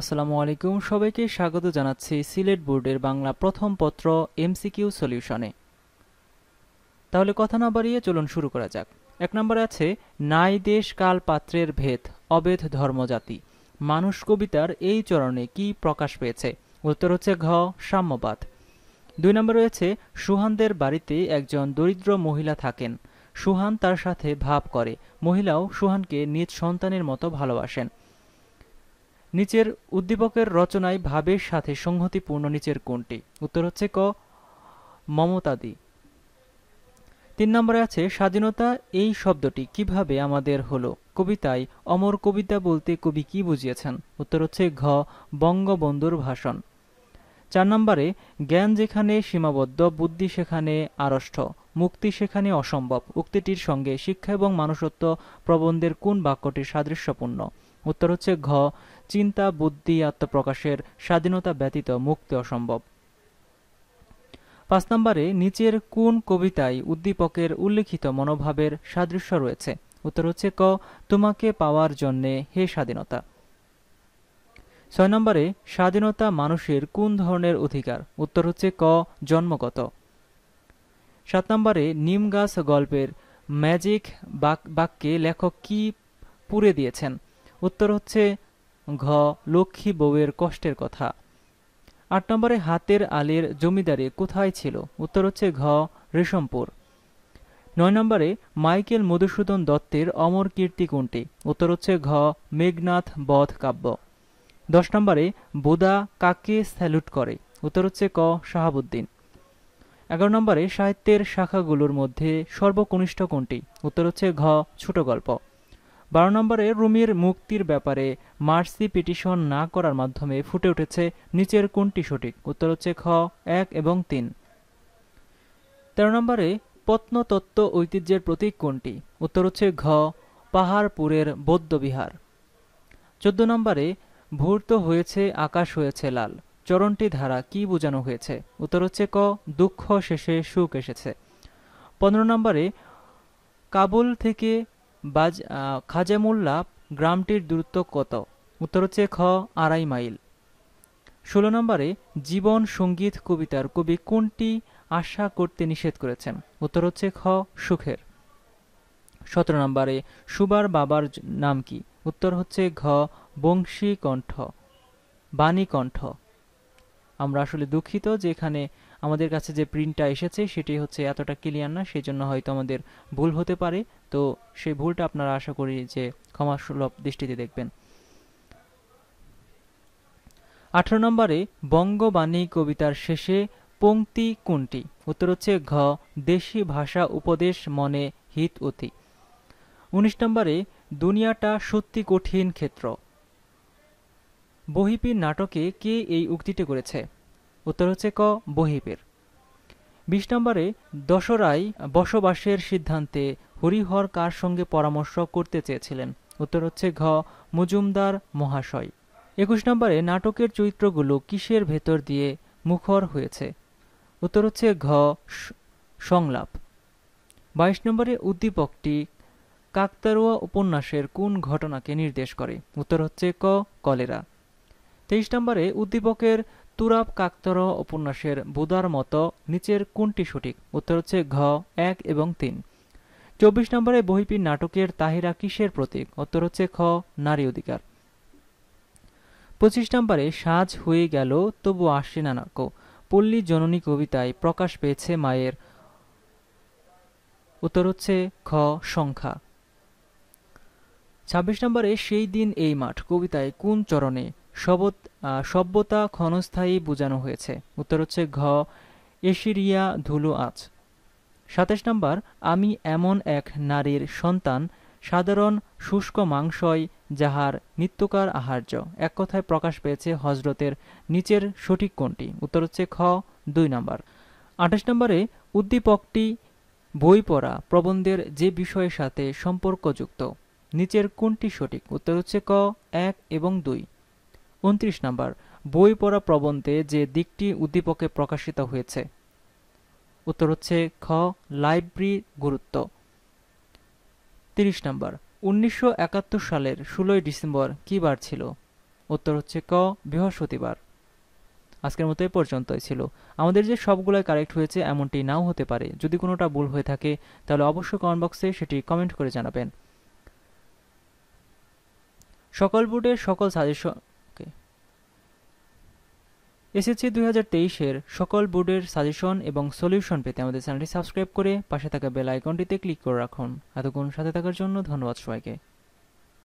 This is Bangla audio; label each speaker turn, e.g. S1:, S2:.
S1: আসসালামু আলাইকুম সবাইকে স্বাগত জানাচ্ছি সিলেট বোর্ডের বাংলা প্রথম পত্র এমসিকিউ সলিউশনে তাহলে কথা না বাড়িয়ে চলুন শুরু করা যাক এক নম্বরে আছে নাই দেশ কাল পাত্রের ভেদ অবেধ ধর্মজাতি মানুষ কবিতার এই চরণে কি প্রকাশ পেয়েছে উত্তর হচ্ছে ঘ সাম্যবাদ দুই নম্বর রয়েছে সুহানদের বাড়িতে একজন দরিদ্র মহিলা থাকেন সুহান তার সাথে ভাব করে মহিলাও সুহানকে নিজ সন্তানের মতো ভালোবাসেন নিচের উদ্দীপকের রচনায় ভাবের সাথে সংহতিপূর্ণ নিচের কোনটি উত্তর হচ্ছে ক মমতাদি তিন নম্বরে আছে স্বাধীনতা এই শব্দটি কিভাবে আমাদের হলো কবিতায় অমর কবিতা বলতে কবি কি বুঝিয়েছেন উত্তর হচ্ছে ঘ বঙ্গবন্ধুর ভাষণ চার নম্বরে জ্ঞান যেখানে সীমাবদ্ধ বুদ্ধি সেখানে আড়ষ্ঠ মুক্তি সেখানে অসম্ভব উক্তিটির সঙ্গে শিক্ষা এবং মানুষত্ব প্রবন্ধের কোন বাক্যটি সাদৃশ্যপূর্ণ উত্তর হচ্ছে ঘ চিন্তা বুদ্ধি আত্মপ্রকাশের স্বাধীনতা ব্যতীত মুক্তি অসম্ভব পাঁচ নম্বরে নিচের কোন কবিতায় উদ্দীপকের উল্লেখিত মনোভাবের সাদৃশ্য রয়েছে উত্তর হচ্ছে ক তোমাকে পাওয়ার জন্যে হে স্বাধীনতা ছয় নম্বরে স্বাধীনতা মানুষের কোন ধরনের অধিকার উত্তর হচ্ছে ক জন্মগত সাত নম্বরে নিম গাছ গল্পের ম্যাজিক বাক্যে লেখক কি পুরে দিয়েছেন উত্তর হচ্ছে ঘ লক্ষ্মী বউয়ের কষ্টের কথা আট নম্বরে হাতের আলের জমিদারে কোথায় ছিল উত্তর হচ্ছে ঘ রেশমপুর নয় নম্বরে মাইকেল মধুসূদন দত্তের অমর কীর্তি কোনটি উত্তর হচ্ছে ঘ মেঘনাথ বধ কাব্য দশ নম্বরে বোদা কাকে স্যালুট করে উত্তর হচ্ছে ক শাহাবুদ্দিন এগারো নম্বরে সাহিত্যের শাখাগুলোর মধ্যে সর্বকনিষ্ঠ কোনটি উত্তর হচ্ছে ঘ ছোট গল্প বারো নম্বরে রুমির মুক্তির ব্যাপারে মার্সি পিটিশন না করার মাধ্যমে ফুটে উঠেছে নিচের কোনটি সঠিক উত্তর হচ্ছে খ এক এবং তিন তেরো নম্বরে প্রত্নতত্ত্ব ঐতিহ্যের প্রতীক কোনটি উত্তর হচ্ছে ঘ পাহাড়পুরের বৌদ্ধবিহার চোদ্দ নম্বরে ভূর্ত হয়েছে আকাশ হয়েছে লাল চরণটি ধারা কি বোঝানো হয়েছে উত্তর হচ্ছে ক দুঃখ শেষে সুখ এসেছে পনেরো নম্বরে কাবুল থেকে বাজ খাজেমুল্লা গ্রামটির দূরত্ব কত উত্তর হচ্ছে খ আড়াই মাইল ষোলো নম্বরে জীবন সঙ্গীত কবিতার কবি কোনটি আশা করতে নিষেধ করেছেন উত্তর হচ্ছে খ সুখের সতেরো নম্বরে সুবার বাবার নাম কি উত্তর হচ্ছে ঘ বংশী কণ্ঠ বাণী কণ্ঠ আমরা আসলে দুঃখিত যে এখানে আমাদের কাছে যে প্রিন্টটা এসেছে সেটি হচ্ছে এতটা ক্লিয়ার না সেই জন্য হয়তো আমাদের ভুল হতে পারে তো সেই ভুলটা আপনারা আশা করি যে ক্ষমাসুলভ দৃষ্টিতে দেখবেন আঠারো নম্বরে বঙ্গবাণী কবিতার শেষে পংক্তি কোনটি উত্তর হচ্ছে ঘ দেশি ভাষা উপদেশ মনে হিত অতি উনিশ নম্বরে দুনিয়াটা সত্যি কঠিন ক্ষেত্র বহিপীর নাটকে কে এই উক্তিটি করেছে উত্তর হচ্ছে ক বহিবের বিশ নম্বরে দশরায় বসবাসের সিদ্ধান্তে হরিহর কার সঙ্গে পরামর্শ করতে চেয়েছিলেন উত্তর হচ্ছে ঘ মজুমদার মহাশয় একুশ নম্বরে নাটকের চরিত্রগুলো কিসের ভেতর দিয়ে মুখর হয়েছে উত্তর হচ্ছে ঘ সংলাপ বাইশ নম্বরে উদ্দীপকটি কাকতারুয়া উপন্যাসের কোন ঘটনাকে নির্দেশ করে উত্তর হচ্ছে ক কলেরা তেইশ নম্বরে উদ্দীপকের তুরাব কাকতর উপন্যাসের বুদার মতো নিচের কোনটি সঠিক উত্তর হচ্ছে ঘ এক এবং তিন চব্বিশ নম্বরে বহিপীর নাটকের তাহিরা কিসের প্রতীক উত্তর হচ্ছে খ নারী অধিকার পঁচিশ নম্বরে সাজ হয়ে গেল তবু আসে না নাক পল্লী জননী কবিতায় প্রকাশ পেয়েছে মায়ের উত্তর হচ্ছে খ সংখ্যা ছাব্বিশ নম্বরে সেই দিন এই মাঠ কবিতায় কোন চরণে সভ্যতা ক্ষণস্থায়ী বোঝানো হয়েছে উত্তর হচ্ছে ঘ এশিরিয়া ধুলো আঁচ সাতাশ নম্বর আমি এমন এক নারীর সন্তান সাধারণ শুষ্ক মাংসই যাহার নিত্যকার আহার্য এক কথায় প্রকাশ পেয়েছে হজরতের নিচের সঠিক কোনটি উত্তর হচ্ছে খ দুই নম্বর আঠাশ নম্বরে উদ্দীপকটি বই পড়া প্রবন্ধের যে বিষয়ের সাথে সম্পর্কযুক্ত নিচের কোনটি সঠিক উত্তর হচ্ছে ক এক এবং দুই উনত্রিশ নাম্বার বই পড়া প্রবন্ধে যে দিকটি উদ্দীপকে প্রকাশিত হয়েছে উত্তর হচ্ছে খ লাইব্রেরি গুরুত্ব তিরিশ নাম্বার উনিশশো সালের ষোলোই ডিসেম্বর কী বার ছিল উত্তর হচ্ছে ক বৃহস্পতিবার আজকের মতো এ পর্যন্তই ছিল আমাদের যে সবগুলোই কারেক্ট হয়েছে এমনটি নাও হতে পারে যদি কোনোটা ভুল হয়ে থাকে তাহলে অবশ্যই কমেন্ট বক্সে সেটি কমেন্ট করে জানাবেন সকল বোর্ডের সকল সাজেশন এসএসসি দুই হাজার তেইশের সকল বোর্ডের সাজেশন এবং সলিউশন পেতে আমাদের চ্যানেলটি সাবস্ক্রাইব করে পাশে থাকা বেল আইকনটিতে ক্লিক করে রাখুন এতক্ষণ সাথে থাকার জন্য ধন্যবাদ সবাইকে